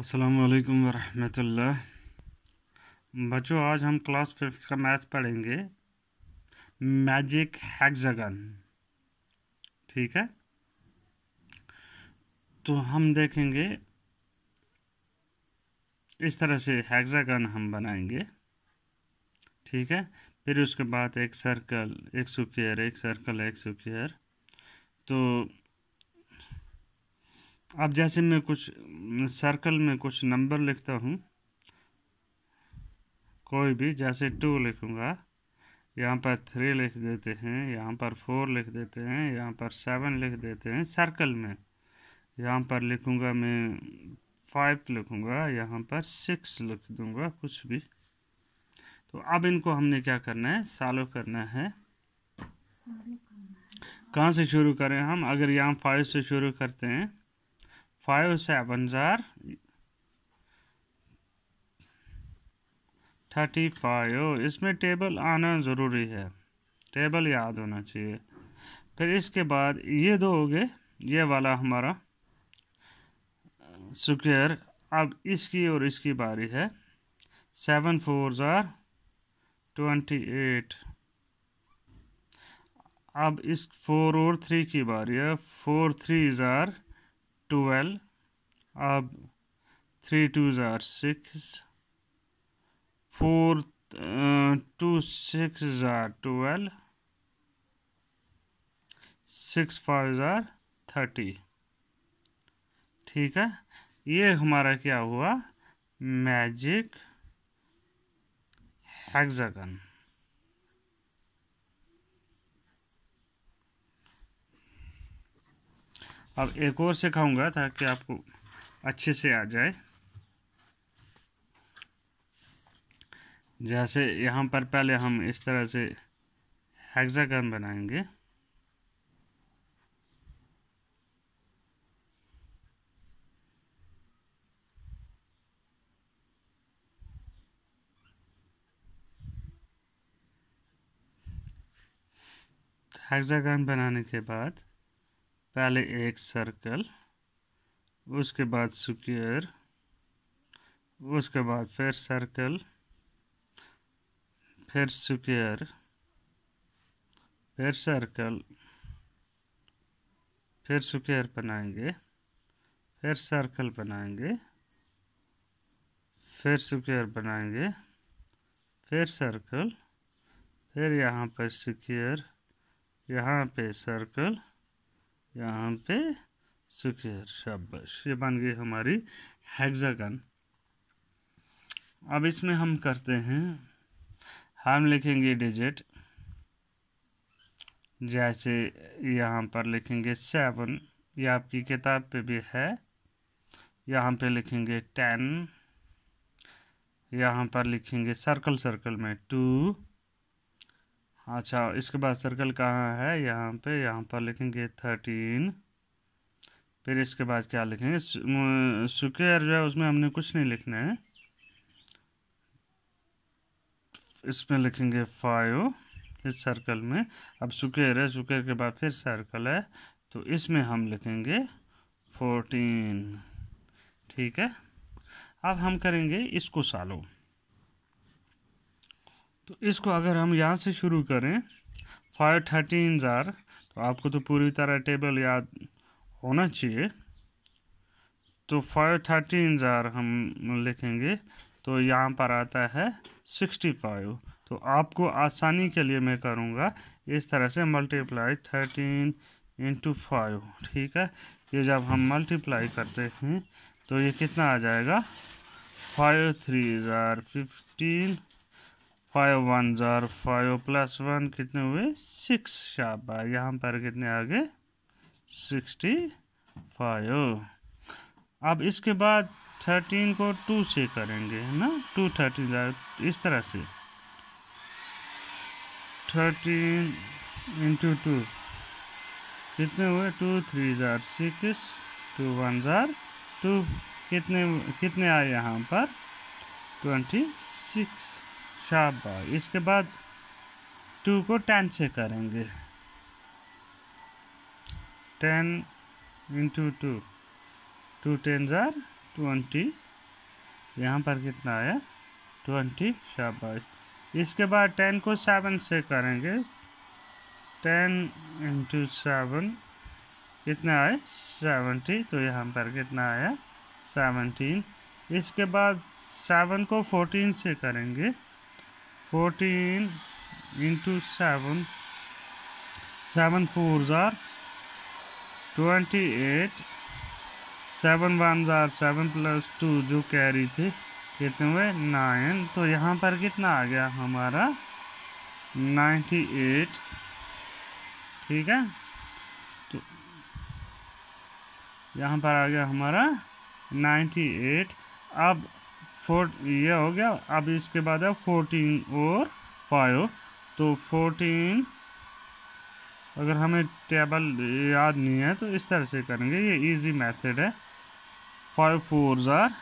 असलकम वरहमतुल्लाह बच्चों आज हम क्लास फिफ्थ का मैथ पढ़ेंगे मैजिक हैगजगन ठीक है तो हम देखेंगे इस तरह से हैगजगन हम बनाएंगे ठीक है फिर उसके बाद एक सर्कल एक सुकेयर एक सर्कल एक सुकेयर तो अब जैसे मैं कुछ सर्कल में कुछ नंबर लिखता हूँ कोई भी जैसे टू लिखूँगा यहाँ पर थ्री लिख देते हैं यहाँ पर फोर लिख देते हैं यहाँ पर सेवन लिख देते हैं सर्कल में यहाँ पर लिखूँगा मैं फाइव लिखूँगा यहाँ पर सिक्स लिख दूँगा कुछ भी तो अब इनको हमने क्या करना है सालो करना है कहाँ से शुरू करें हम अगर यहाँ फाइव से शुरू करते हैं five sevens are thirty five इसमें टेबल आना ज़रूरी है टेबल याद होना चाहिए फिर इसके बाद ये दो हो गए ये वाला हमारा स्क्वेयर अब इसकी और इसकी बारी है सेवन फोर ज़ार ट्वेंटी एट अब इस फोर और थ्री की बारी है फोर थ्री ज़ार ट्वेल्व अब थ्री टू ज़ार सिक्स फोर टू सिक्स ज़ार ट्वेल्व सिक्स फाइव ज़ार थर्टी ठीक है ये हमारा क्या हुआ मैजिक हेक्सागन अब एक और सिखाऊंगा ताकि आपको अच्छे से आ जाए जैसे यहाँ पर पहले हम इस तरह से हेक्सागन बनाएंगे हेक्सागन बनाने के बाद पहले एक सर्कल उसके बाद स्क्वायर उसके बाद फिर सर्कल फिर स्क्वायर फिर सर्कल फिर स्क्वायर बनाएंगे फिर सर्कल बनाएंगे फिर स्क्वायर बनाएंगे फिर सर्कल फिर यहाँ पर स्क्वायर यहाँ पे सर्कल यहाँ पे सिक्सर शाबाश ये बन गई हमारी हेक्सागन अब इसमें हम करते हैं हम लिखेंगे डिजिट जैसे यहाँ पर लिखेंगे सेवन ये आपकी किताब पे भी है यहाँ पे लिखेंगे टेन यहाँ पर लिखेंगे सर्कल सर्कल में टू अच्छा इसके बाद सर्कल कहाँ है यहाँ पे यहाँ पर लिखेंगे थर्टीन फिर इसके बाद क्या लिखेंगे स्क्वेयर जो है उसमें हमने कुछ नहीं लिखना है इसमें लिखेंगे फाइव इस सर्कल में अब स्क्वेयर है स्क्वेयर के बाद फिर सर्कल है तो इसमें हम लिखेंगे फोर्टीन ठीक है अब हम करेंगे इसको सालों तो इसको अगर हम यहाँ से शुरू करें फाइव थर्टीन ज़ार तो आपको तो पूरी तरह टेबल याद होना चाहिए तो फाइव थर्टीन ज़ार हम लिखेंगे तो यहाँ पर आता है सिक्सटी फाइव तो आपको आसानी के लिए मैं करूँगा इस तरह से मल्टीप्लाई थर्टीन इंटू फाइव ठीक है ये जब हम मल्टीप्लाई करते हैं तो ये कितना आ जाएगा फाइव थ्री ज़ार फिफ्टीन फाइव वन जार फाइव प्लस वन कितने हुए सिक्स शाप यहाँ पर कितने आ गए सिक्सटी फाइव अब इसके बाद थर्टीन को टू से करेंगे है ना टू थर्टीन जार इस तरह से थर्टीन इंटू टू कितने हुए टू थ्री जार सिक्स टू वन जार टू कितने कितने आए यहाँ पर ट्वेंटी सिक्स शाबाश इसके बाद टू को टेन से करेंगे ten into two two ten ज़ार ट्वेंटी यहाँ पर कितना आया ट्वेंटी शाबाश इसके बाद टेन को सेवन से करेंगे टेन इंटू सेवन कितना आया सेवेंटी तो यहाँ पर कितना आया सेवनटीन इसके बाद सेवन को फोर्टीन से करेंगे 14 into 7 7 fours are 28 7 वन जार 7 प्लस टू जो कैरी थे कितने हुए नाइन तो यहाँ पर कितना आ गया हमारा 98 ठीक है तो यहाँ पर आ गया हमारा 98 अब फोर ये हो गया अब इसके बाद है फोर्टीन और फाइव तो फोर्टीन अगर हमें टेबल याद नहीं है तो इस तरह से करेंगे ये इजी मेथड है फाइव फोर ज़ार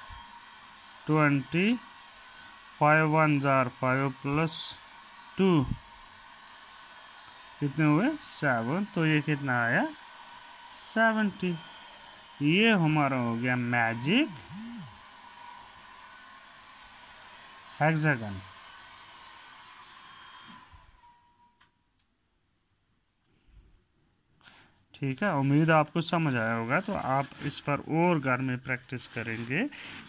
ट्वेंटी फाइव वन ज़ार फाइव प्लस टू कितने हुए सेवन तो ये कितना आया सेवेंटी ये हमारा हो गया मैजिक hexagon ठीक है उम्मीद आपको समझ आया होगा तो आप इस पर और घर में प्रैक्टिस करेंगे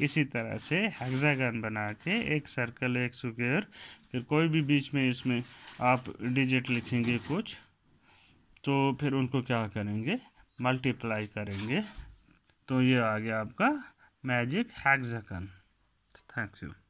इसी तरह से हेक्सागन बना के एक सर्कल एक स्क्वेयर फिर कोई भी बीच में इसमें आप डिजिट लिखेंगे कुछ तो फिर उनको क्या करेंगे मल्टीप्लाई करेंगे तो ये आ गया आपका मैजिक हेक्सागन थैंक यू